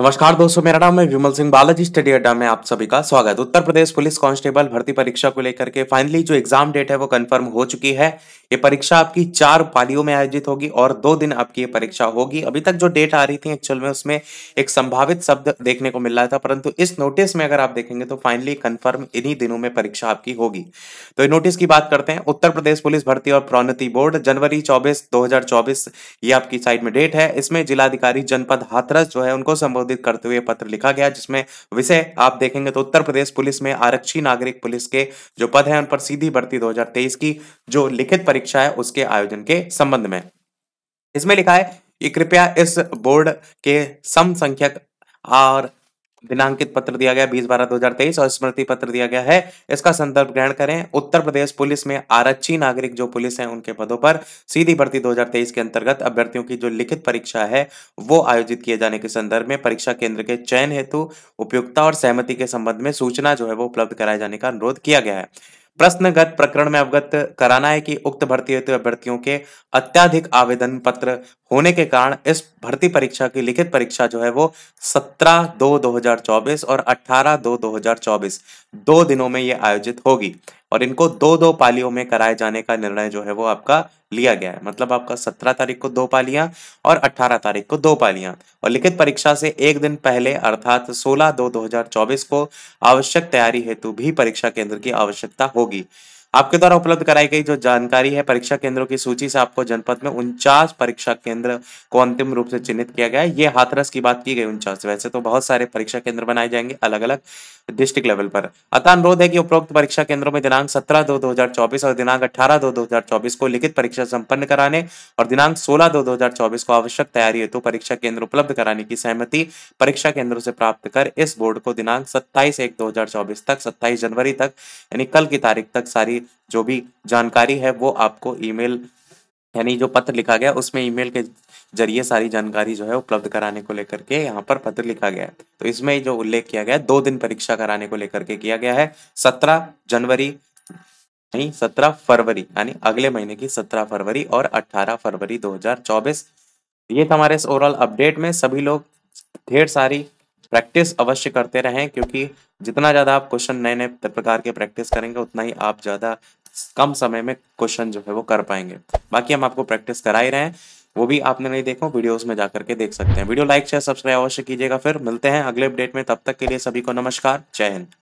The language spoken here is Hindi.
नमस्कार दोस्तों मेरा नाम है विमल सिंह बालाजी स्टडी अड्डा में आप सभी का स्वागत उत्तर प्रदेश पुलिस कांस्टेबल भर्ती परीक्षा को लेकर के फाइनली जो एग्जाम डेट है वो कंफर्म हो चुकी है ये परीक्षा आपकी चार पालियों में आयोजित होगी और दो दिन आपकी ये परीक्षा होगी अभी तक जो डेट आ रही थी एक्चुअल में उसमें एक संभावित शब्द देखने को मिल रहा था परंतु इस नोटिस में अगर आप देखेंगे तो फाइनली कन्फर्म इन्हीं दिनों में परीक्षा आपकी होगी तो नोटिस की बात करते हैं उत्तर प्रदेश पुलिस भर्ती और प्रोन्नति बोर्ड जनवरी चौबीस दो ये आपकी साइड में डेट है इसमें जिलाधिकारी जनपद हाथरस जो है उनको संबोधित संबोधित करते हुए पत्र लिखा गया जिसमें विषय आप देखेंगे तो उत्तर प्रदेश पुलिस में आरक्षी नागरिक पुलिस के जो पद है उन पर सीधी भर्ती दो की जो लिखित परीक्षा है उसके आयोजन के संबंध में इसमें लिखा है कि कृपया इस बोर्ड के समसंख्यक और दिनांकित पत्र दिया गया बीस बारह दो हजार तेईस और स्मृति पत्र दिया गया है इसका संदर्भ ग्रहण करें उत्तर प्रदेश पुलिस में आरक्षी नागरिक जो पुलिस हैं उनके पदों पर सीधी भर्ती 2023 के अंतर्गत अभ्यर्थियों की जो लिखित परीक्षा है वो आयोजित किए जाने के संदर्भ में परीक्षा केंद्र के चयन हेतु उपयुक्तता और सहमति के संबंध में सूचना जो है वो उपलब्ध कराए जाने का अनुरोध किया गया है प्रश्नगत प्रकरण में अवगत कराना है कि उक्त भर्ती हेतु अभ्यर्थियों के अत्याधिक आवेदन पत्र होने के कारण इस भर्ती परीक्षा की लिखित परीक्षा जो है वो 17 दो 2024 और 18 दो 2024 दो दिनों में ये आयोजित होगी और इनको दो दो पालियों में कराए जाने का निर्णय जो है वो आपका लिया गया है मतलब आपका सत्रह तारीख को दो पालियां और अठारह तारीख को दो पालियां और लिखित परीक्षा से एक दिन पहले अर्थात सोलह दो दो हजार चौबीस को आवश्यक तैयारी हेतु भी परीक्षा केंद्र की आवश्यकता होगी आपके द्वारा उपलब्ध कराई गई जो जानकारी है परीक्षा केंद्रों की सूची से आपको जनपद में उनचास परीक्षा केंद्र को अंतिम रूप से चिन्हित किया गया है ये हाथरस की बात की गई उनचास वैसे तो बहुत सारे परीक्षा केंद्र बनाए जाएंगे अलग अलग डिस्ट्रिक्ट लेवल पर अतः अनुरोध है कि उपरोक्त परीक्षा केंद्रों में दिनांक सत्रह दो दो हजार चौबीस और दिनांक अठारह दो दो हजार चौबीस को लिखित परीक्षा संपन्न कराने और दिनांक सोलह दो दो हजार चौबीस को आवश्यक तैयारी हेतु तो परीक्षा केंद्र उपलब्ध कराने की सहमति परीक्षा केंद्रों से प्राप्त कर इस बोर्ड को दिनांक सत्ताईस एक दो हजार चौबीस तक सत्ताईस जनवरी तक यानी कल की तारीख तक सारी सारी जो भी जानकारी है वो आपको ईमेल यानी जो पत्र लिखा गया उसमें ईमेल के जरिए सारी जानकारी जो है उपलब्ध कराने को लेकर के यहाँ पर पत्र लिखा गया है तो इसमें जो उल्लेख किया गया है दो दिन परीक्षा कराने को लेकर के किया गया है सत्रह जनवरी नहीं सत्रह फरवरी यानी अगले महीने की सत्रह फरवरी और अट्ठारह फरवरी 2024 ये था हमारे ओवरऑल अपडेट में सभी लोग ढेर सारी प्रैक्टिस अवश्य करते रहें क्योंकि जितना ज़्यादा आप क्वेश्चन नए नए प्रकार के प्रैक्टिस करेंगे उतना ही आप ज़्यादा कम समय में क्वेश्चन जो है वो कर पाएंगे बाकी हम आपको प्रैक्टिस करा ही रहे हैं वो भी आपने नहीं देखो वीडियोस में जाकर के देख सकते हैं वीडियो लाइक शेयर सब्सक्राइब अवश्य कीजिएगा फिर मिलते हैं अगले अपडेट में तब तक के लिए सभी को नमस्कार जय हिंद